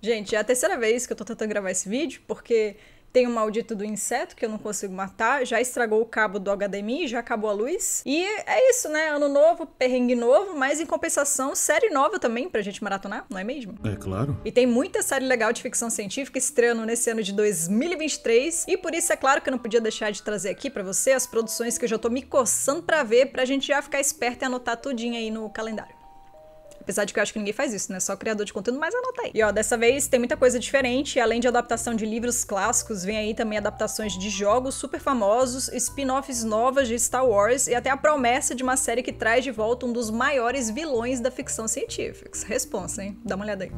Gente, é a terceira vez que eu tô tentando gravar esse vídeo, porque tem o um maldito do inseto que eu não consigo matar, já estragou o cabo do HDMI, já acabou a luz. E é isso, né? Ano novo, perrengue novo, mas em compensação, série nova também pra gente maratonar, não é mesmo? É claro. E tem muita série legal de ficção científica estreando nesse ano de 2023, e por isso é claro que eu não podia deixar de trazer aqui para você as produções que eu já tô me coçando pra ver, pra gente já ficar esperto e anotar tudinho aí no calendário. Apesar de que eu acho que ninguém faz isso, né? Só criador de conteúdo, mas anota aí. E ó, dessa vez tem muita coisa diferente. Além de adaptação de livros clássicos, vem aí também adaptações de jogos super famosos, spin-offs novas de Star Wars e até a promessa de uma série que traz de volta um dos maiores vilões da ficção científica. Responsa, hein? Dá uma olhada aí.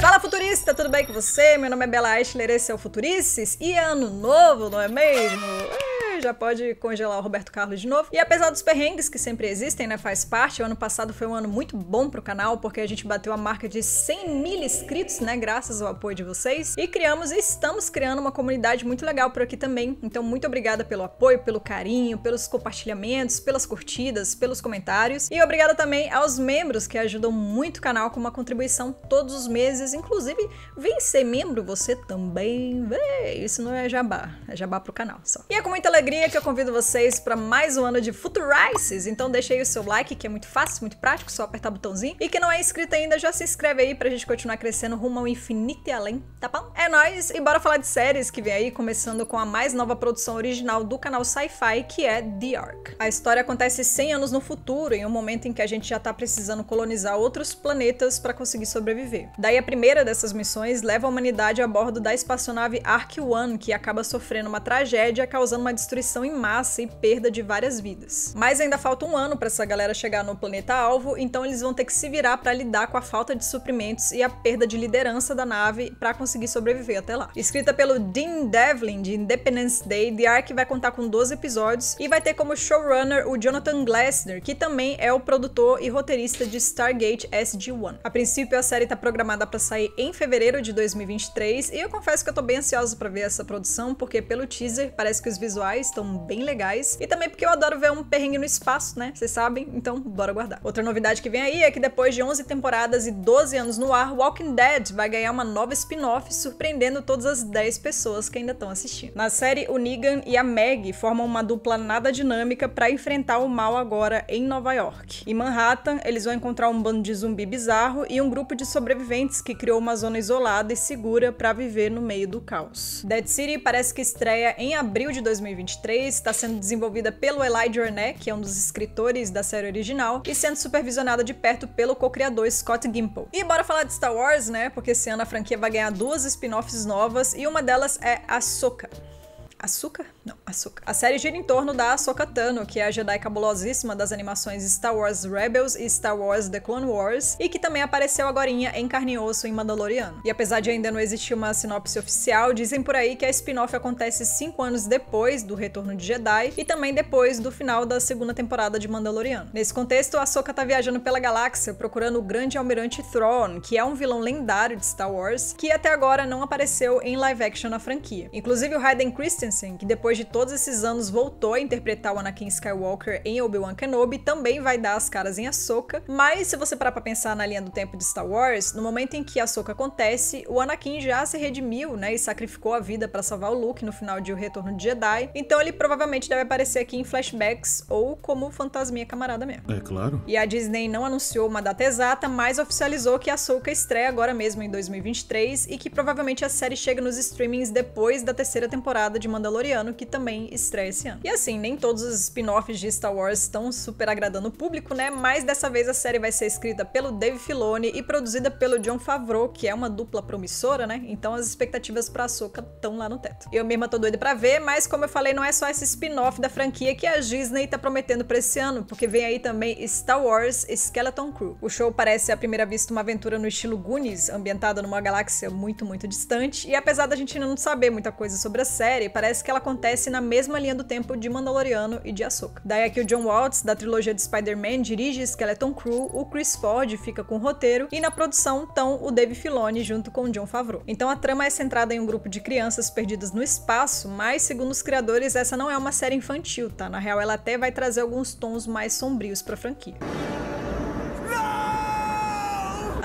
Fala futurista, tudo bem com você? Meu nome é Bela Eichler, esse é o Futurices e é ano novo, não é mesmo? já pode congelar o Roberto Carlos de novo. E apesar dos perrengues que sempre existem, né, faz parte, o ano passado foi um ano muito bom pro canal, porque a gente bateu a marca de 100 mil inscritos, né, graças ao apoio de vocês, e criamos e estamos criando uma comunidade muito legal por aqui também. Então, muito obrigada pelo apoio, pelo carinho, pelos compartilhamentos, pelas curtidas, pelos comentários, e obrigada também aos membros que ajudam muito o canal com uma contribuição todos os meses, inclusive vem ser membro você também, vê, isso não é jabá, é jabá pro canal só. E é com muita alegria alegria que eu convido vocês para mais um ano de Futurices. Então deixa aí o seu like, que é muito fácil, muito prático, só apertar o botãozinho. E quem não é inscrito ainda, já se inscreve aí pra gente continuar crescendo rumo ao infinito e além, tá bom? É nóis, e bora falar de séries que vem aí, começando com a mais nova produção original do canal Sci-Fi, que é The Ark. A história acontece 100 anos no futuro, em um momento em que a gente já tá precisando colonizar outros planetas para conseguir sobreviver. Daí a primeira dessas missões leva a humanidade a bordo da espaçonave Ark-1, que acaba sofrendo uma tragédia, causando uma destruição destruição em massa e perda de várias vidas. Mas ainda falta um ano para essa galera chegar no planeta alvo, então eles vão ter que se virar para lidar com a falta de suprimentos e a perda de liderança da nave para conseguir sobreviver até lá. Escrita pelo Dean Devlin de Independence Day, The Ark vai contar com 12 episódios e vai ter como showrunner o Jonathan Glassner, que também é o produtor e roteirista de Stargate SG-1. A princípio a série está programada para sair em fevereiro de 2023 e eu confesso que eu tô bem ansioso para ver essa produção porque pelo teaser parece que os visuais estão bem legais. E também porque eu adoro ver um perrengue no espaço, né? Vocês sabem? Então, bora guardar. Outra novidade que vem aí é que depois de 11 temporadas e 12 anos no ar, Walking Dead vai ganhar uma nova spin-off, surpreendendo todas as 10 pessoas que ainda estão assistindo. Na série, o Negan e a Maggie formam uma dupla nada dinâmica para enfrentar o mal agora em Nova York. Em Manhattan, eles vão encontrar um bando de zumbi bizarro e um grupo de sobreviventes que criou uma zona isolada e segura para viver no meio do caos. Dead City parece que estreia em abril de 2023 3 está sendo desenvolvida pelo Eli Jornet, que é um dos escritores da série original, e sendo supervisionada de perto pelo co-criador Scott Gimple. E bora falar de Star Wars, né? Porque esse ano a franquia vai ganhar duas spin-offs novas e uma delas é a Soca. Açúcar? Não, açúcar. A série gira em torno da Ahsoka Tano, que é a Jedi cabulosíssima das animações Star Wars Rebels e Star Wars The Clone Wars, e que também apareceu agorinha em carne e osso em Mandaloriano. E apesar de ainda não existir uma sinopse oficial, dizem por aí que a spin-off acontece cinco anos depois do retorno de Jedi e também depois do final da segunda temporada de Mandaloriano. Nesse contexto, a Ahsoka tá viajando pela galáxia procurando o grande almirante Thrawn, que é um vilão lendário de Star Wars, que até agora não apareceu em live action na franquia. Inclusive, o Hayden Christensen Christensen, que depois de todos esses anos voltou a interpretar o Anakin Skywalker em Obi-Wan Kenobi, também vai dar as caras em Ahsoka. Mas se você parar pra pensar na linha do tempo de Star Wars, no momento em que Ahsoka acontece, o Anakin já se redimiu, né, e sacrificou a vida para salvar o Luke no final de O Retorno de Jedi. Então ele provavelmente deve aparecer aqui em flashbacks ou como fantasminha camarada mesmo. É claro. E a Disney não anunciou uma data exata, mas oficializou que Ahsoka estreia agora mesmo em 2023 e que provavelmente a série chega nos streamings depois da terceira temporada de Mandalorian Mandaloriano, que também estreia esse ano. E assim, nem todos os spin-offs de Star Wars estão super agradando o público, né? Mas dessa vez a série vai ser escrita pelo Dave Filoni e produzida pelo John Favreau, que é uma dupla promissora, né? Então as expectativas pra Soca estão lá no teto. Eu mesma tô doida pra ver, mas como eu falei, não é só esse spin-off da franquia que a Disney tá prometendo pra esse ano, porque vem aí também Star Wars Skeleton Crew. O show parece à primeira vista uma aventura no estilo Goonies, ambientada numa galáxia muito, muito distante, e apesar da gente ainda não saber muita coisa sobre a série, parece parece que ela acontece na mesma linha do tempo de Mandaloriano e de Ahsoka. Daí é que o John Waltz, da trilogia de Spider-Man, dirige Skeleton Crew, o Chris Ford fica com o roteiro e na produção estão o Dave Filoni junto com o John Favreau. Então a trama é centrada em um grupo de crianças perdidas no espaço, mas segundo os criadores essa não é uma série infantil, tá? Na real ela até vai trazer alguns tons mais sombrios para a franquia.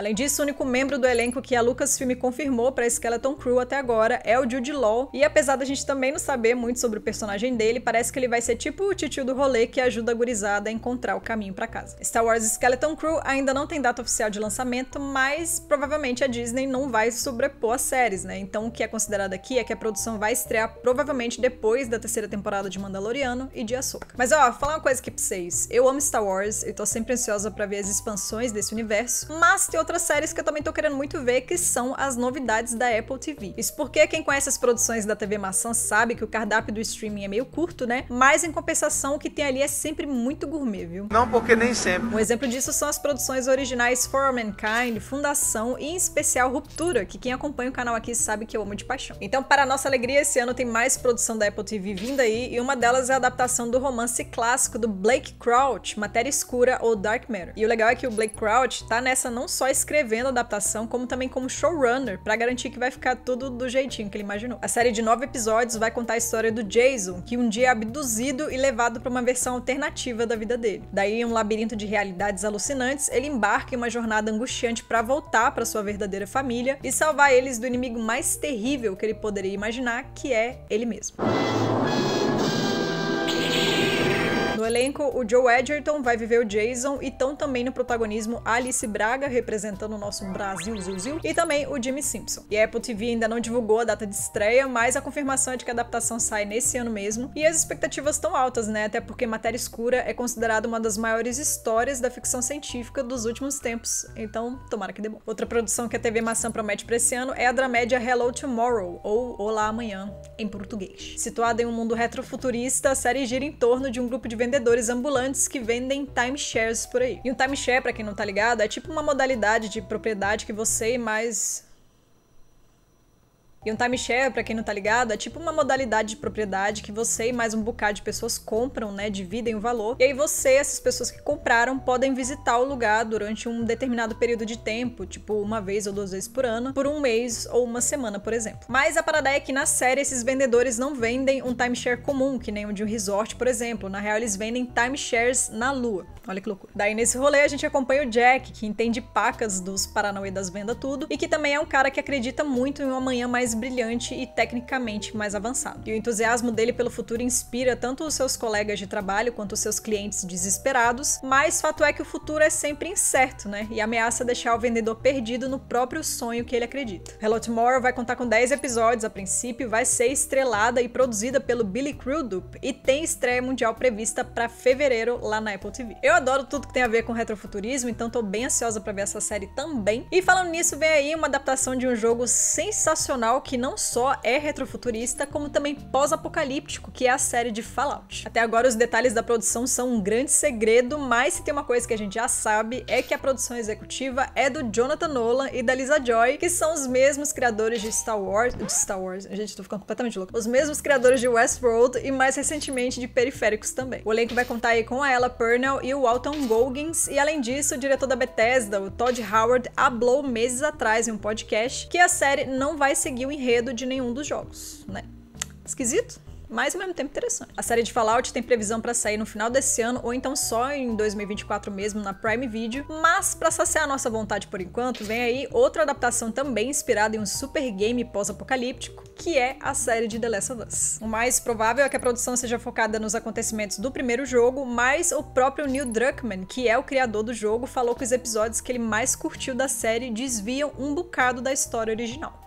Além disso, o único membro do elenco que a Lucasfilm confirmou para Skeleton Crew até agora é o Jude Law, e apesar da gente também não saber muito sobre o personagem dele, parece que ele vai ser tipo o titio do rolê que ajuda a gurizada a encontrar o caminho para casa. Star Wars Skeleton Crew ainda não tem data oficial de lançamento, mas provavelmente a Disney não vai sobrepor as séries, né? Então o que é considerado aqui é que a produção vai estrear provavelmente depois da terceira temporada de Mandaloriano e de Ahsoka. Mas ó, falar uma coisa aqui pra vocês. Eu amo Star Wars e tô sempre ansiosa para ver as expansões desse universo, mas tem outra outras séries que eu também tô querendo muito ver, que são as novidades da Apple TV. Isso porque quem conhece as produções da TV Maçã sabe que o cardápio do streaming é meio curto, né? Mas em compensação, o que tem ali é sempre muito gourmet, viu? Não, porque nem sempre. Um exemplo disso são as produções originais For All Mankind, Fundação e em especial Ruptura, que quem acompanha o canal aqui sabe que eu amo de paixão. Então, para nossa alegria, esse ano tem mais produção da Apple TV vindo aí, e uma delas é a adaptação do romance clássico do Blake Crouch, Matéria Escura ou Dark Matter. E o legal é que o Blake Crouch tá nessa não só escrevendo a adaptação, como também como showrunner, para garantir que vai ficar tudo do jeitinho que ele imaginou. A série de nove episódios vai contar a história do Jason, que um dia é abduzido e levado para uma versão alternativa da vida dele. Daí, em um labirinto de realidades alucinantes, ele embarca em uma jornada angustiante para voltar para sua verdadeira família e salvar eles do inimigo mais terrível que ele poderia imaginar, que é ele mesmo elenco, o Joe Edgerton vai viver o Jason e tão também no protagonismo Alice Braga, representando o nosso Brasil Zilzil, e também o Jimmy Simpson. E a Apple TV ainda não divulgou a data de estreia, mas a confirmação é de que a adaptação sai nesse ano mesmo, e as expectativas estão altas, né? Até porque Matéria Escura é considerada uma das maiores histórias da ficção científica dos últimos tempos, então tomara que dê bom. Outra produção que a TV Maçã promete pra esse ano é a dramédia Hello Tomorrow, ou Olá Amanhã, em português. Situada em um mundo retrofuturista, a série gira em torno de um grupo de vendedores vendedores ambulantes que vendem timeshares por aí. E um timeshare, para quem não tá ligado, é tipo uma modalidade de propriedade que você e mais e um timeshare, para quem não tá ligado, é tipo uma modalidade de propriedade que você e mais um bocado de pessoas compram, né, dividem o valor. E aí você, essas pessoas que compraram, podem visitar o lugar durante um determinado período de tempo, tipo uma vez ou duas vezes por ano, por um mês ou uma semana, por exemplo. Mas a parada é que na série esses vendedores não vendem um timeshare comum, que nem o um de um resort, por exemplo. Na real, eles vendem timeshares na lua. Olha que loucura. Daí nesse rolê a gente acompanha o Jack, que entende pacas dos paranauê das vendas tudo, e que também é um cara que acredita muito em uma manhã mais brilhante e tecnicamente mais avançado. E o entusiasmo dele pelo futuro inspira tanto os seus colegas de trabalho quanto os seus clientes desesperados, mas fato é que o futuro é sempre incerto, né? E ameaça deixar o vendedor perdido no próprio sonho que ele acredita. Hello Tomorrow vai contar com 10 episódios a princípio, vai ser estrelada e produzida pelo Billy Crudup e tem estreia mundial prevista para fevereiro lá na Apple TV. Eu adoro tudo que tem a ver com retrofuturismo, então tô bem ansiosa para ver essa série também. E falando nisso, vem aí uma adaptação de um jogo sensacional que não só é retrofuturista, como também pós-apocalíptico, que é a série de Fallout. Até agora, os detalhes da produção são um grande segredo, mas se tem uma coisa que a gente já sabe é que a produção executiva é do Jonathan Nolan e da Lisa Joy, que são os mesmos criadores de Star Wars. De Star Wars, gente, tô ficando completamente louco. Os mesmos criadores de Westworld e mais recentemente de Periféricos também. O elenco vai contar aí com a Ella Purnell e o Walton Goggins, e além disso, o diretor da Bethesda, o Todd Howard, hablou meses atrás em um podcast que a série não vai seguir o enredo de nenhum dos jogos, né? Esquisito, mas ao mesmo tempo interessante. A série de Fallout tem previsão para sair no final desse ano ou então só em 2024 mesmo na Prime Video, mas para saciar nossa vontade por enquanto, vem aí outra adaptação também inspirada em um super game pós-apocalíptico, que é a série de The Last of Us. O mais provável é que a produção seja focada nos acontecimentos do primeiro jogo, mas o próprio Neil Druckmann, que é o criador do jogo, falou que os episódios que ele mais curtiu da série desviam um bocado da história original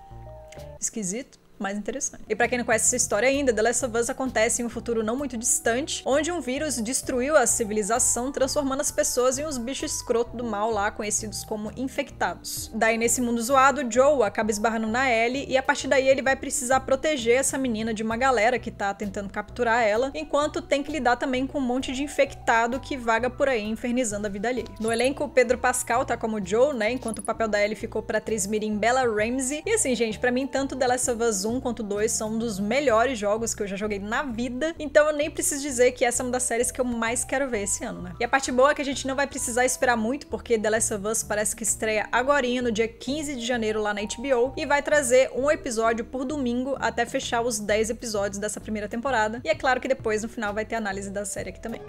esquisito mais interessante. E para quem não conhece essa história ainda, The Last of Us acontece em um futuro não muito distante, onde um vírus destruiu a civilização, transformando as pessoas em uns bichos escroto do mal lá, conhecidos como infectados. Daí, nesse mundo zoado, Joe acaba esbarrando na Ellie, e a partir daí ele vai precisar proteger essa menina de uma galera que tá tentando capturar ela, enquanto tem que lidar também com um monte de infectado que vaga por aí infernizando a vida alheia. No elenco, Pedro Pascal tá como Joe, né, enquanto o papel da Ellie ficou pra atriz mirim Bella Ramsey. E assim, gente, para mim, tanto The Last of Us tanto um quanto dois são um dos melhores jogos que eu já joguei na vida. Então eu nem preciso dizer que essa é uma das séries que eu mais quero ver esse ano, né? E a parte boa é que a gente não vai precisar esperar muito, porque The Last of Us parece que estreia agora no dia 15 de janeiro, lá na HBO, e vai trazer um episódio por domingo até fechar os 10 episódios dessa primeira temporada. E é claro que depois, no final, vai ter análise da série aqui também.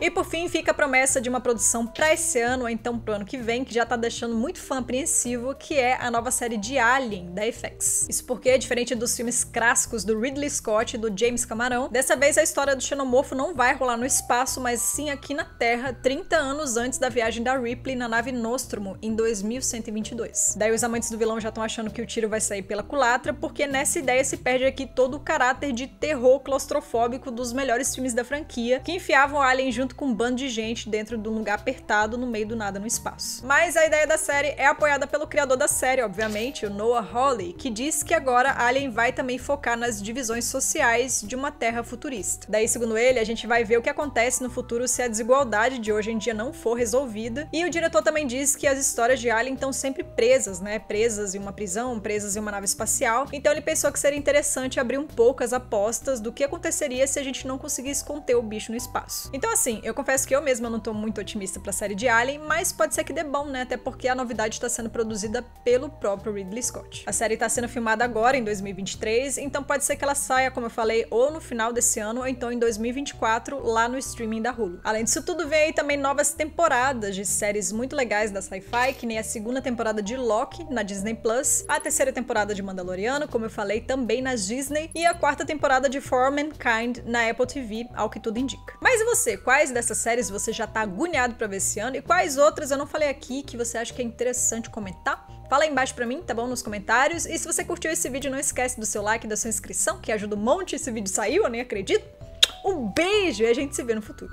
É, e por fim, fica a promessa de uma produção pra esse ano, ou então pro ano que vem, que já tá deixando muito fã apreensivo, que é a nova série de Alien, da FX. Isso porque, diferente diferente dos filmes clássicos do Ridley Scott e do James Camarão, dessa vez a história do xenomorfo não vai rolar no espaço, mas sim aqui na Terra, 30 anos antes da viagem da Ripley na nave Nostromo, em 2122. Daí os amantes do vilão já estão achando que o tiro vai sair pela culatra, porque nessa ideia se perde aqui todo o caráter de terror claustrofóbico dos melhores filmes da franquia, que enfiavam o Alien junto com um bando de gente dentro de um lugar apertado no meio do nada no espaço. Mas a ideia da série é apoiada pelo criador da série, obviamente, o Noah Hawley, que diz que agora Alien vai também focar nas divisões sociais de uma terra futurista. Daí, segundo ele, a gente vai ver o que acontece no futuro se a desigualdade de hoje em dia não for resolvida. E o diretor também diz que as histórias de Alien estão sempre presas, né? Presas em uma prisão, presas em uma nave espacial. Então ele pensou que seria interessante abrir um pouco as apostas do que aconteceria se a gente não conseguisse conter o bicho no espaço. Então, assim, eu confesso que eu mesma não tô muito otimista pra série de Alien, mas pode ser que dê bom, né? Até porque a novidade está sendo produzida pelo próprio Ridley Scott. A série tá sendo filmada agora, em 2020 2023, então pode ser que ela saia, como eu falei, ou no final desse ano, ou então em 2024, lá no streaming da Hulu. Além disso tudo, vem aí também novas temporadas de séries muito legais da Sci-Fi, que nem a segunda temporada de Loki na Disney Plus, a terceira temporada de Mandaloriano, como eu falei, também na Disney, e a quarta temporada de For Mankind na Apple TV, ao que tudo indica. Mas e você? Quais dessas séries você já tá agoniado pra ver esse ano? E quais outras eu não falei aqui que você acha que é interessante comentar? Fala aí embaixo pra mim, tá bom? Nos comentários. E se você curtiu esse vídeo, não esquece do seu like e da sua inscrição, que ajuda um monte esse vídeo saiu, eu nem acredito. Um beijo e a gente se vê no futuro.